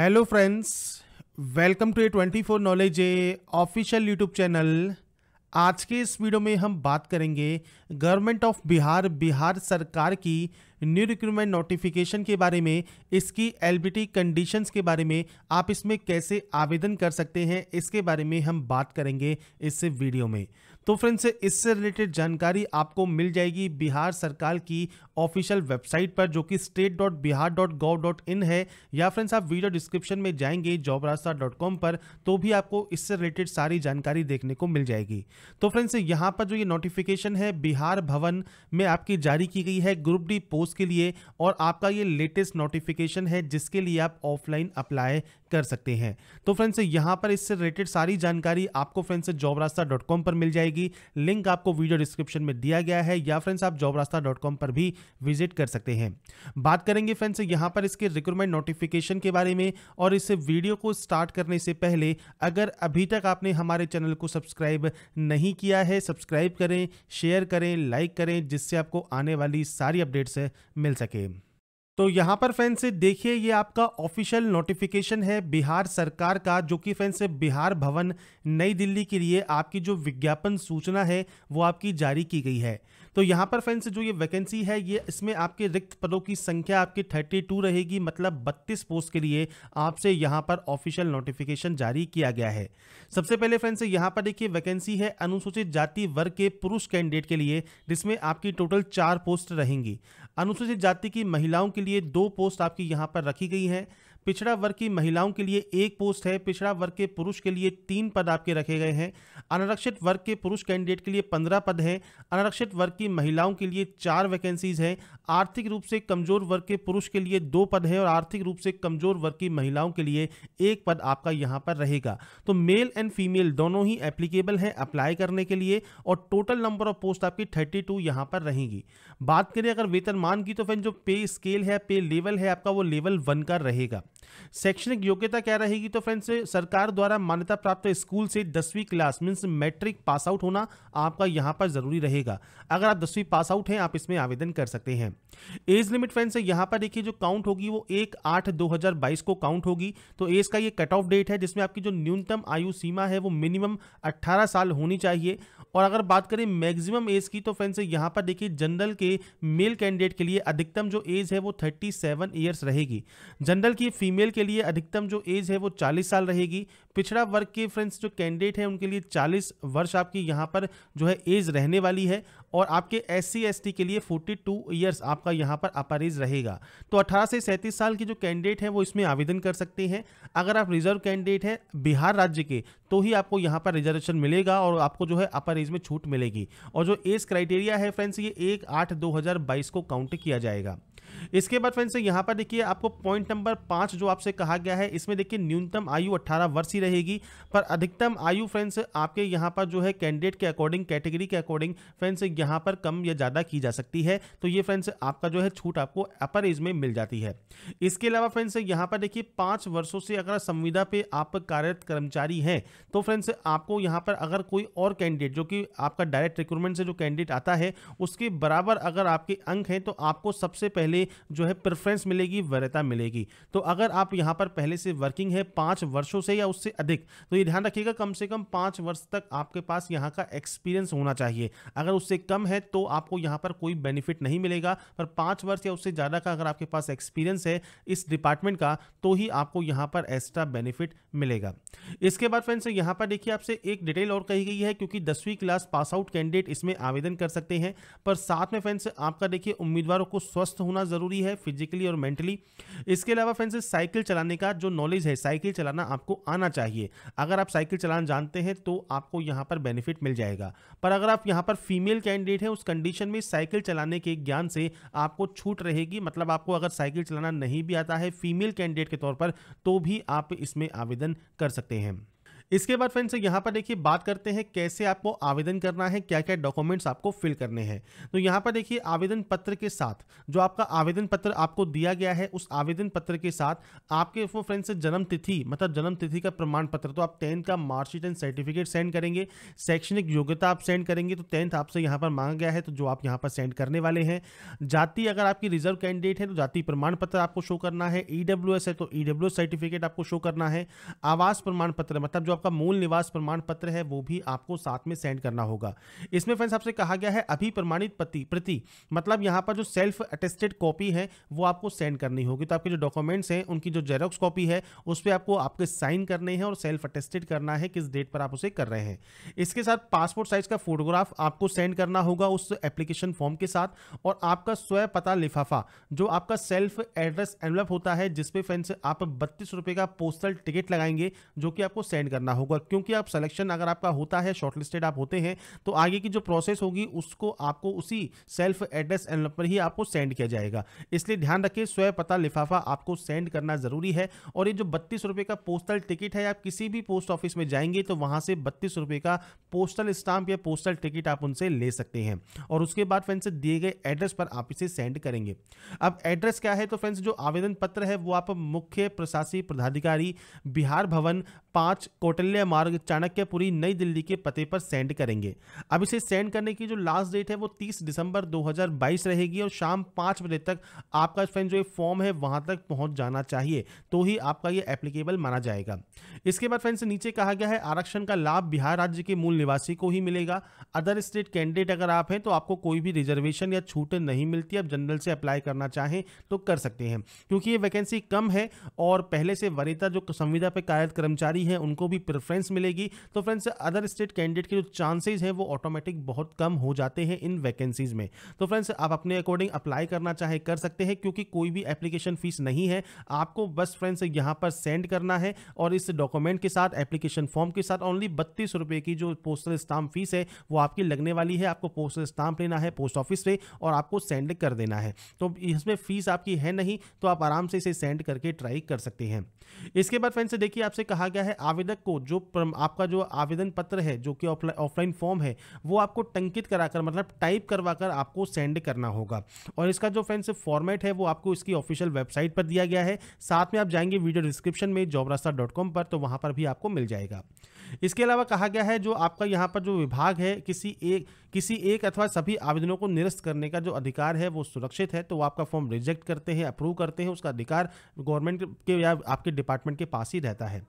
hello friends welcome to A twenty four knowledge a official YouTube channel आज के इस video में हम बात करेंगे गवर्नमेंट ऑफ बिहार बिहार सरकार की न्यू रिक्रूटमेंट नोटिफिकेशन के बारे में इसकी एलबीटी कंडीशंस के बारे में आप इसमें कैसे आवेदन कर सकते हैं इसके बारे में हम बात करेंगे इस वीडियो में तो फ्रेंड्स इससे रिलेटेड जानकारी आपको मिल जाएगी बिहार सरकार की ऑफिशियल वेबसाइट पर जो कि state dot Bihar dot gov dot in है या फ्रेंड्स आप वीडियो डिस्क्रिप्शन में जाएंगे जॉब रास्ता डॉट कॉम पर तो भी आपको इससे रिलेटेड सारी जानकारी देखने को मिल जाएगी तो फ्रेंड्स यहाँ पर जो ये नोटिफिकेशन है बिहार भवन में आपकी जारी की गई है ग्रुप डी पोस्ट के लिए और आपका ये लेटेस्ट नोटिफिकेशन है जिसके लिए आप ऑफलाइन अप्लाई कर सकते हैं तो फ्रेंड्स यहाँ पर इससे रिलेटेड सारी जानकारी आपको friends job Rasta dot com पर मिल जाएगी जाएगी लिंक आपको वीडियो डिस्क्रिप्शन में दिया गया है या फ्रेंड्स आप जॉब रास्ता पर भी विजिट कर सकते हैं बात करेंगे फ्रेंड्स यहाँ पर इसके रिक्रूटमेंट नोटिफिकेशन के बारे में और इस वीडियो को स्टार्ट करने से पहले अगर अभी तक आपने हमारे चैनल को सब्सक्राइब नहीं किया है सब्सक्राइब करें शेयर करें लाइक करें जिससे आपको आने वाली सारी अपडेट्स मिल सके तो यहाँ पर फ्रेंड्स देखिए ये आपका ऑफिशियल नोटिफिकेशन है बिहार सरकार का जो कि फ्रेंड्स बिहार भवन नई दिल्ली के लिए आपकी जो विज्ञापन सूचना है वो आपकी जारी की गई है तो यहाँ पर फ्रेंड्स जो ये वैकेंसी है ये इसमें आपके रिक्त पदों की संख्या आपकी थर्टी टू रहेगी मतलब बत्तीस पोस्ट के लिए आपसे यहाँ पर ऑफिशियल नोटिफिकेशन जारी किया गया है सबसे पहले फ्रेंड्स यहाँ पर देखिए वैकेंसी है अनुसूचित जाति वर्ग के पुरुष कैंडिडेट के लिए जिसमें आपकी टोटल चार पोस्ट रहेंगी अनुसूचित जाति की महिलाओं के लिए दो पोस्ट आपकी यहाँ पर रखी गई हैं पिछड़ा वर्ग की महिलाओं के लिए एक पोस्ट है पिछड़ा वर्ग के पुरुष के लिए तीन पद आपके रखे गए हैं अनारक्षित वर्ग के पुरुष कैंडिडेट के लिए पंद्रह पद हैं अनारक्षित वर्ग की महिलाओं के लिए चार वैकेंसीज हैं आर्थिक रूप से कमजोर वर्ग के पुरुष के लिए दो पद हैं और आर्थिक रूप से कमजोर वर्ग की महिलाओं के लिए एक पद आपका यहाँ पर रहेगा तो मेल एंड फीमेल दोनों ही एप्लीकेबल है अप्लाई करने के लिए और टोटल नंबर ऑफ पोस्ट आपकी थर्टी टू यहाँ पर रहेंगी बात करें अगर वेतनमान की तो फिर जो पे स्केल है पे लेवल है आपका वो लेवल वन का रहेगा शैक्षणिक योग्यता क्या रहेगी तो फ्रेंड्स सरकार द्वारा मान्यता प्राप्त स्कूल से दसवीं class means matric pass out होना आपका यहाँ पर जरूरी रहेगा अगर आप दसवीं पास आउट हैं आप इसमें आवेदन कर सकते हैं एज लिमिट फ्रेंड्स यहाँ पर देखिए जो काउंट होगी वो एक आठ दो को काउंट होगी तो एज का ये कट ऑफ डेट है जिसमें आपकी जो न्यूनतम आयु सीमा है वो मिनिमम अट्ठारह साल होनी चाहिए और अगर बात करें मैक्सिमम एज की तो फ्रेंड्स यहाँ पर देखिए जनरल के मेल कैंडिडेट के लिए अधिकतम जो एज है वो थर्टी सेवन रहेगी जनरल की फीमेल फीमेल के लिए अधिकतम जो एज है वो 40 साल रहेगी पिछड़ा वर्ग के फ्रेंड्स जो कैंडिडेट हैं उनके लिए 40 वर्ष आपकी यहाँ पर जो है एज रहने वाली है और आपके एस सी के लिए 42 इयर्स आपका यहाँ पर अपर एज रहेगा तो 18 से सैंतीस साल के जो कैंडिडेट हैं वो इसमें आवेदन कर सकते हैं अगर आप रिजर्व कैंडिडेट हैं बिहार राज्य के तो ही आपको यहाँ पर रिजर्वेशन मिलेगा और आपको जो है अपर एज में छूट मिलेगी और जो एज क्राइटेरिया है फ्रेंड्स ये एक आठ दो को काउंट किया जाएगा इसके बाद फ्रेंड्स यहाँ पर देखिए आपको पॉइंट नंबर पाँच जो आपसे कहा गया है इसमें देखिए न्यूनतम आयु अट्ठारह वर्ष ही रहेगी पर अधिकतम आयु फ्रेंड्स आपके यहाँ पर जो है कैंडिडेट के अकॉर्डिंग कैटेगरी के अकॉर्डिंग फ्रेंड्स यहाँ पर कम या ज़्यादा की जा सकती है तो ये फ्रेंड्स आपका जो है छूट आपको अपर एज में मिल जाती है इसके अलावा फ्रेंड्स यहाँ पर देखिए पाँच वर्षों से अगर संविदा पर आप कार्यरत कर्मचारी हैं तो फ्रेंड्स आपको यहाँ पर अगर कोई और कैंडिडेट जो कि आपका डायरेक्ट रिक्रूटमेंट से जो कैंडिडेट आता है उसके बराबर अगर आपके अंक हैं तो आपको सबसे पहले जो है प्रेफरेंस मिलेगी वरीयता मिलेगी तो अगर आप यहाँ पर पहले से वर्किंग है पाँच वर्षों से या उससे अधिक तो ये ध्यान रखिएगा कम से कम पाँच वर्ष तक आपके पास यहाँ का एक्सपीरियंस होना चाहिए अगर उससे कम है तो आपको यहाँ पर कोई बेनिफिट नहीं मिलेगा पर पाँच वर्ष या उससे ज़्यादा का अगर आपके पास एक्सपीरियंस है इस डिपार्टमेंट का तो ही आपको यहाँ पर एक्स्ट्रा बेनिफिट मिलेगा इसके बाद फ्रेंड्स यहाँ पर देखिए आपसे एक डिटेल और कही गई है क्योंकि दसवीं क्लास पास आउट कैंडिडेट इसमें आवेदन कर सकते हैं पर साथ में फ्रेंड्स आपका देखिए उम्मीदवारों को स्वस्थ होना जरूरी ज़रूरी है फिजिकली और मेंटली इसके अलावा फ्रेंड्स साइकिल चलाने का जो नॉलेज है साइकिल चलाना आपको आना चाहिए अगर आप साइकिल चलाना जानते हैं तो आपको यहाँ पर बेनिफिट मिल जाएगा पर अगर आप यहाँ पर फीमेल कैंडिडेट हैं उस कंडीशन में साइकिल चलाने के ज्ञान से आपको छूट रहेगी मतलब आपको अगर साइकिल चलाना नहीं भी आता है फीमेल कैंडिडेट के तौर पर तो भी आप इसमें आवेदन कर सकते हैं इसके बाद फ्रेंड्स यहाँ पर देखिए बात करते हैं कैसे आपको आवेदन करना है क्या क्या डॉक्यूमेंट्स आपको फिल करने हैं तो यहाँ पर देखिए आवेदन पत्र के साथ जो आपका आवेदन पत्र आपको दिया गया है उस आवेदन पत्र के साथ आपके वो फ्रेंड्स जन्म तिथि मतलब जन्म तिथि का प्रमाण पत्र तो आप टेंथ का मार्कशीट एंड सर्टिफिकेट सेंड करेंगे शैक्षणिक योग्यता आप सेंड करेंगे तो टेंथ आपसे यहाँ पर मांगा गया है तो जो आप यहाँ पर सेंड करने वाले हैं जाति अगर आपकी रिजर्व कैंडिडेट है तो जाति प्रमाण पत्र आपको शो करना है ई e है तो ई e सर्टिफिकेट आपको शो करना है आवास प्रमाण पत्र मतलब जो आपका मूल निवास प्रमाण पत्र है वो भी आपको साथ में सेंड करना होगा इसमें फ्रेंड्स आपसे कहा गया है अभी प्रमाणित प्रति प्रति मतलब यहाँ पर जो सेल्फ अटेस्टेड कॉपी है वो आपको सेंड करनी होगी तो आपके जो डॉक्यूमेंट्स हैं उनकी जो जेरोक्स कॉपी है उस पर आपको आपके साइन करने हैं और सेल्फ अटेस्टेड करना है किस डेट पर आप उसे कर रहे हैं इसके साथ पासपोर्ट साइज का फोटोग्राफ आपको सेंड करना होगा उस एप्लीकेशन फॉर्म के साथ और आपका स्वयं पता लिफाफा जो आपका सेल्फ एड्रेस एनवलप होता है जिसपे फ्रेंड्स आप बत्तीस रुपये का पोस्टल टिकट लगाएंगे जो कि आपको सेंड करना करना होगा क्योंकि आप सिलेक्शन अगर आपका होता है शॉर्टलिस्टेड आप होते हैं तो आगे की जो प्रोसेस होगी उसको आपको उसी सेल्फ एड्रेस एनवलप पर ही आपको सेंड किया जाएगा इसलिए ध्यान रखिए स्वयं पता लिफाफा आपको सेंड करना ज़रूरी है और ये जो बत्तीस रुपये का पोस्टल टिकट है आप किसी भी पोस्ट ऑफिस में जाएंगे तो वहां से बत्तीस रुपये का पोस्टल स्टाम्प या पोस्टल टिकट आप उनसे ले सकते हैं और उसके बाद फ्रेंड्स दिए गए एड्रेस पर आप इसे सेंड करेंगे अब एड्रेस क्या है तो फ्रेंड्स जो आवेदन पत्र है वो आप मुख्य प्रशासी प्रधानाधिकारी बिहार भवन पांच कोटे कौटल्य मार्ग चाणक्यपुरी नई दिल्ली के पते पर सेंड करेंगे अब इसे सेंड करने की जो लास्ट डेट है वो 30 दिसंबर 2022 रहेगी और शाम पाँच बजे तक आपका फ्रेंड जो ये फॉर्म है वहाँ तक पहुँच जाना चाहिए तो ही आपका ये एप्लीकेबल माना जाएगा इसके बाद फ्रेंड्स नीचे कहा गया है आरक्षण का लाभ बिहार राज्य के मूल निवासी को ही मिलेगा अदर स्टेट कैंडिडेट अगर आप हैं तो आपको कोई भी रिजर्वेशन या छूट नहीं मिलती आप जनरल से अप्लाई करना चाहें तो कर सकते हैं क्योंकि ये वैकेंसी कम है और पहले से वरीता जो संविदा पर कार्यरत कर्मचारी हैं उनको भी प्रेफरेंस तो मिलेगी तो फ्रेंड्स अदर स्टेट कैंडिडेट के जो चांसेज हैं वो ऑटोमेटिक बहुत कम हो जाते हैं इन वैकेंसीज में तो फ्रेंड्स आप अपने अकॉर्डिंग अप्लाई करना चाहे कर सकते हैं क्योंकि कोई भी एप्लीकेशन फीस नहीं है आपको बस फ्रेंड्स यहाँ पर सेंड करना है और इस डॉक्यूमेंट के साथ एप्लीकेशन फॉर्म के साथ ओनली बत्तीस रुपये की जो पोस्टल स्टाम्प फीस है वो आपकी लगने वाली है आपको पोस्टल स्टाम्प लेना है पोस्ट ऑफिस से और आपको सेंड कर देना है तो इसमें फीस आपकी है नहीं तो आप आराम से इसे सेंड करके ट्राई कर सकते हैं इसके बाद फ्रेंड्स देखिए आपसे कहा गया है आवेदक को जो आपका जो आवेदन पत्र है जो कि ऑफलाइन फॉर्म है वो आपको टंकित कराकर मतलब टाइप करवा कर आपको सेंड करना होगा और इसका जो फ्रेंड्स फॉर्मेट है वो आपको इसकी ऑफिशियल वेबसाइट पर दिया गया है साथ में आप जाएंगे वीडियो डिस्क्रिप्शन में जॉब पर तो वहाँ पर भी आपको मिल जाएगा इसके अलावा कहा गया है जो आपका यहाँ पर जो विभाग है किसी एक किसी एक अथवा सभी आवेदनों को निरस्त करने का जो अधिकार है वो सुरक्षित है तो आपका फॉर्म रिजेक्ट करते हैं अप्रूव करते हैं उसका अधिकार गवर्नमेंट के या आपके डिपार्टमेंट के पास ही रहता है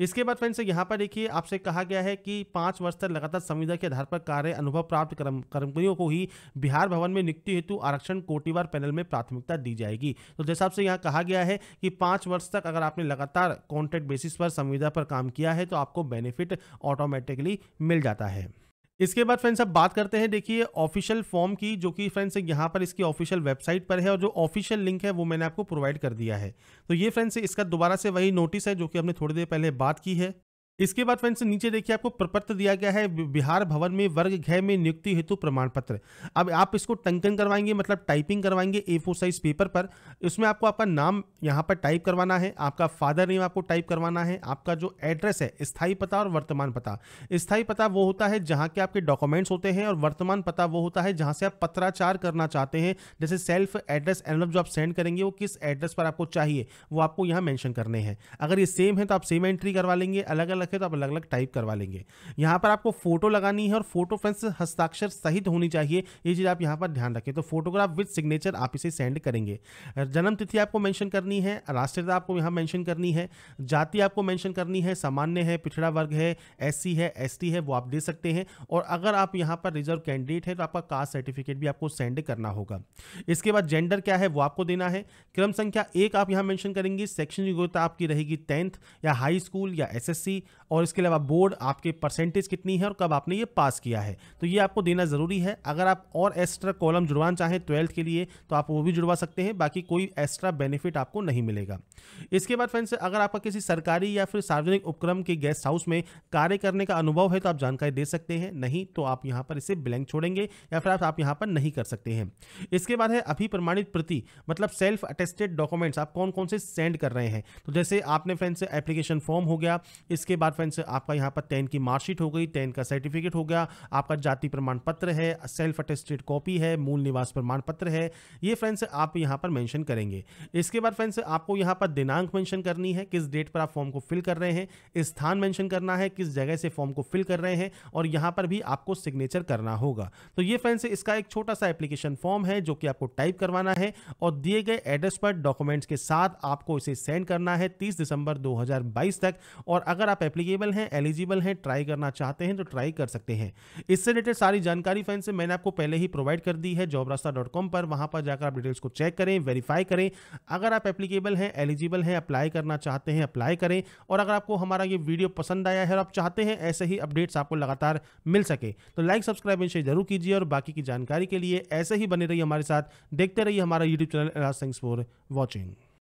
इसके बाद फ्रेंड्स यहाँ पर देखिए आपसे कहा गया है कि पाँच वर्ष तक लगातार संविदा के आधार पर कार्य अनुभव प्राप्त कर्मचारियों को ही बिहार भवन में नियुक्ति हेतु आरक्षण कोटिवार पैनल में प्राथमिकता दी जाएगी तो जैसा आपसे यहाँ कहा गया है कि पाँच वर्ष तक अगर आपने लगातार कॉन्ट्रैक्ट बेसिस पर संविदा पर काम किया है तो आपको बेनिफिट ऑटोमेटिकली मिल जाता है इसके बाद फ्रेंड्स अब बात करते हैं देखिए ऑफिशियल फॉर्म की जो कि फ्रेंड्स यहाँ पर इसकी ऑफिशियल वेबसाइट पर है और जो ऑफिशियल लिंक है वो मैंने आपको प्रोवाइड कर दिया है तो ये फ्रेंड्स इसका दोबारा से वही नोटिस है जो कि हमने थोड़ी देर पहले बात की है इसके बाद फ्रेंड्स नीचे देखिए आपको प्रपत्र दिया गया है बिहार भवन में वर्ग घय में नियुक्ति हेतु प्रमाण पत्र अब आप इसको टंकन करवाएंगे मतलब टाइपिंग करवाएंगे ए फोर साइज पेपर पर इसमें आपको आपका नाम यहाँ पर टाइप करवाना है आपका फादर नेम आपको टाइप करवाना है आपका जो एड्रेस है स्थायी पता और वर्तमान पता स्थायी पता वो होता है जहाँ के आपके डॉक्यूमेंट्स होते हैं और वर्तमान पता वो होता है जहाँ से आप पत्राचार करना चाहते हैं जैसे सेल्फ एड्रेस एनलप जो आप सेंड करेंगे वो किस एड्रेस पर आपको चाहिए वो आपको यहाँ मैंशन करने हैं अगर ये सेम है तो आप सेम एंट्री करवा लेंगे अलग अलग रखे तो आप अलग अलग टाइप करवा लेंगे यहाँ पर आपको फोटो लगानी है और फोटो फ्रेंड्स हस्ताक्षर सहित होनी चाहिए ये चीज़ आप यहाँ पर ध्यान रखें तो फोटोग्राफ विथ सिग्नेचर आप इसे सेंड करेंगे जन्म तिथि आपको मैंशन करनी है राष्ट्रीयता आपको यहाँ मैंशन करनी है जाति आपको मैंशन करनी है सामान्य है पिछड़ा वर्ग है एस है एस है वो आप दे सकते हैं और अगर आप यहाँ पर रिजर्व कैंडिडेट है तो आपका कास्ट सर्टिफिकेट भी आपको सेंड करना होगा इसके बाद जेंडर क्या है वो आपको देना है क्रम संख्या एक आप यहां मेंशन करेंगे सेक्शन योग्यता आपकी रहेगी टेंथ या हाई स्कूल या एसएससी और इसके अलावा बोर्ड आपके परसेंटेज कितनी है और कब आपने ये पास किया है तो ये आपको देना ज़रूरी है अगर आप और एक्स्ट्रा कॉलम जुड़वाना चाहें ट्वेल्थ के लिए तो आप वो भी जुड़वा सकते हैं बाकी कोई एक्स्ट्रा बेनिफिट आपको नहीं मिलेगा इसके बाद फ्रेंड्स अगर आपका किसी सरकारी या फिर सार्वजनिक उपक्रम के गेस्ट हाउस में कार्य करने का अनुभव है तो आप जानकारी दे सकते हैं नहीं तो आप यहाँ पर इसे ब्लैंक छोड़ेंगे या फिर आप, यहाँ पर नहीं कर सकते हैं इसके बाद है अभी प्रमाणित प्रति मतलब सेल्फ अटेस्टेड डॉक्यूमेंट्स आप कौन कौन से सेंड कर रहे हैं तो जैसे आपने फ्रेंड्स एप्लीकेशन फॉर्म हो गया इसके बाद फ्रेंड्स आपका यहाँ पर टेन की मार्कशीट हो गई टेन का सर्टिफिकेट हो गया आपका जाति प्रमाण पत्र है सेल्फ अटेस्टेड कॉपी है मूल निवास प्रमाण पत्र है ये फ्रेंड्स आप यहाँ पर मैंशन करेंगे इसके बाद फ्रेंड्स आपको यहाँ पर दिनांक मैंशन करनी है किस डेट पर आप फॉर्म को फिल कर रहे हैं स्थान मैंशन करना है किस जगह से फॉर्म को फिल कर रहे हैं और यहाँ पर भी आपको सिग्नेचर करना होगा तो ये फ्रेंड्स इसका एक छोटा सा एप्लीकेशन फॉर्म है जो कि आपको टाइप करवाना है और दिए गए एड्रेस पर डॉक्यूमेंट्स के साथ आपको इसे सेंड करना है 30 दिसंबर 2022 तक और अगर आप एप्लीकेबल हैं एलिजिबल हैं ट्राई करना चाहते हैं तो ट्राई कर सकते हैं इससे रिलेटेड सारी जानकारी फैन से मैंने आपको पहले ही प्रोवाइड कर दी है जॉब रास्ता डॉट कॉम पर वहाँ पर जाकर आप डिटेल्स को चेक करें वेरीफाई करें अगर आप एप्लीकेबल हैं एलिजिबल हैं अप्लाई करना चाहते हैं अप्लाई करें और अगर आपको हमारा ये वीडियो पसंद आया है और आप चाहते हैं ऐसे ही अपडेट्स आपको लगातार मिल सके तो लाइक सब्सक्राइब एंड शेयर जरूर कीजिए और बाकी की जानकारी के लिए ऐसे ही बने रहिए हमारे साथ देखते रहिए हमारा YouTube channel thanks for watching